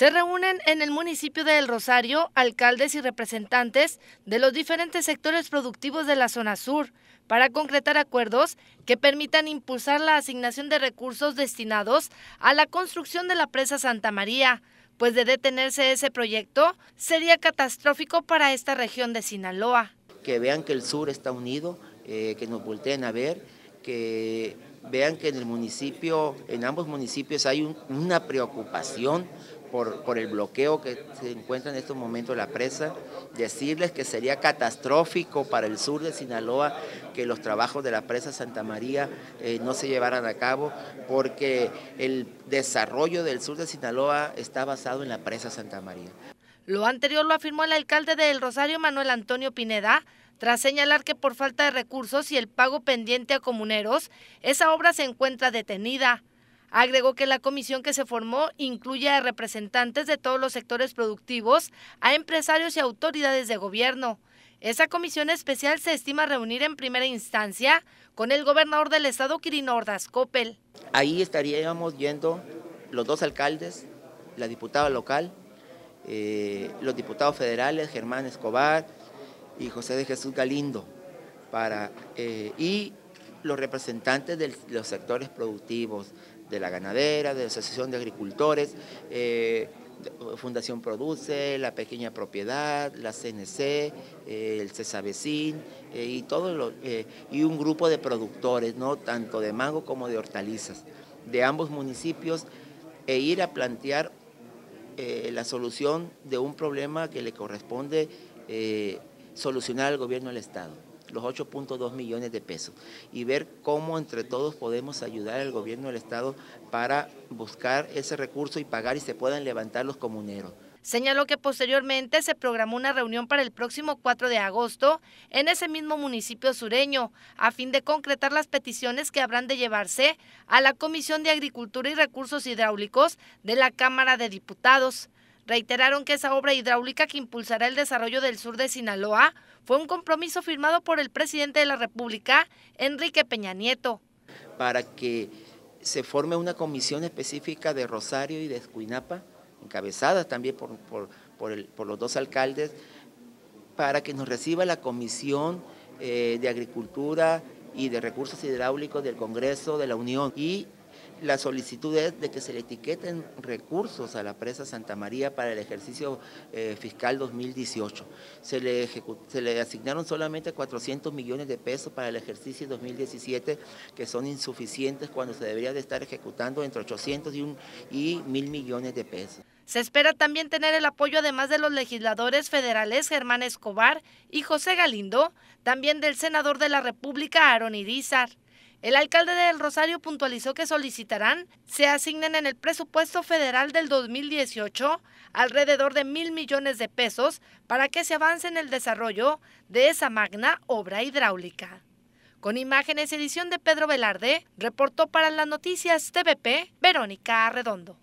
se reúnen en el municipio de El Rosario alcaldes y representantes de los diferentes sectores productivos de la zona sur para concretar acuerdos que permitan impulsar la asignación de recursos destinados a la construcción de la presa Santa María, pues de detenerse ese proyecto sería catastrófico para esta región de Sinaloa. Que vean que el sur está unido, eh, que nos volteen a ver, que vean que en el municipio, en ambos municipios hay una preocupación por, el bloqueo que se encuentra en estos momentos la presa, decirles que sería catastrófico para el sur de Sinaloa que los trabajos de la presa Santa María eh, no se llevaran a cabo, porque el desarrollo del sur de Sinaloa está basado en la presa Santa María. Lo anterior lo afirmó el alcalde del Rosario, Manuel Antonio Pineda, tras señalar que por falta de recursos y el pago pendiente a comuneros, esa obra se encuentra detenida. Agregó que la comisión que se formó incluye a representantes de todos los sectores productivos, a empresarios y autoridades de gobierno. Esa comisión especial se estima reunir en primera instancia con el gobernador del estado Quirino Ordaz copel Ahí estaríamos yendo los dos alcaldes, la diputada local, eh, los diputados federales Germán Escobar y José de Jesús Galindo, para, eh, los representantes de los sectores productivos, de la ganadera, de la Asociación de Agricultores, eh, Fundación Produce, la Pequeña Propiedad, la CNC, eh, el CESAVECIN eh, y, y un grupo de productores, ¿no? tanto de mango como de hortalizas, de ambos municipios, e ir a plantear la solución de un problema que le corresponde solucionar al gobierno del Estado los 8.2 millones de pesos y ver cómo entre todos podemos ayudar al gobierno del Estado para buscar ese recurso y pagar y se puedan levantar los comuneros. Señaló que posteriormente se programó una reunión para el próximo 4 de agosto en ese mismo municipio sureño, a fin de concretar las peticiones que habrán de llevarse a la Comisión de Agricultura y Recursos Hidráulicos de la Cámara de Diputados. Reiteraron que esa obra hidráulica que impulsará el desarrollo del sur de Sinaloa fue un compromiso firmado por el presidente de la República, Enrique Peña Nieto. Para que se forme una comisión específica de Rosario y de Escuinapa, encabezada también por, los dos alcaldes, para que nos reciba la comisión eh, de Agricultura y de Recursos Hidráulicos del Congreso de la Unión y la solicitud es de que se le etiqueten recursos a la presa Santa María para el ejercicio eh, fiscal 2018. Se le, se le asignaron solamente 400 millones de pesos para el ejercicio 2017, que son insuficientes cuando se debería de estar ejecutando entre 800 y, 1.000 millones de pesos. Se espera también tener el apoyo, además de los legisladores federales Germán Escobar y José Galindo, también del senador de la República Aaron Irizar. El alcalde del Rosario puntualizó que solicitarán se asignen en el presupuesto federal del 2018 alrededor de mil millones de pesos para que se avance en el desarrollo de esa magna obra hidráulica. Con imágenes edición de Pedro Velarde, reportó para las noticias TVP Verónica Arredondo.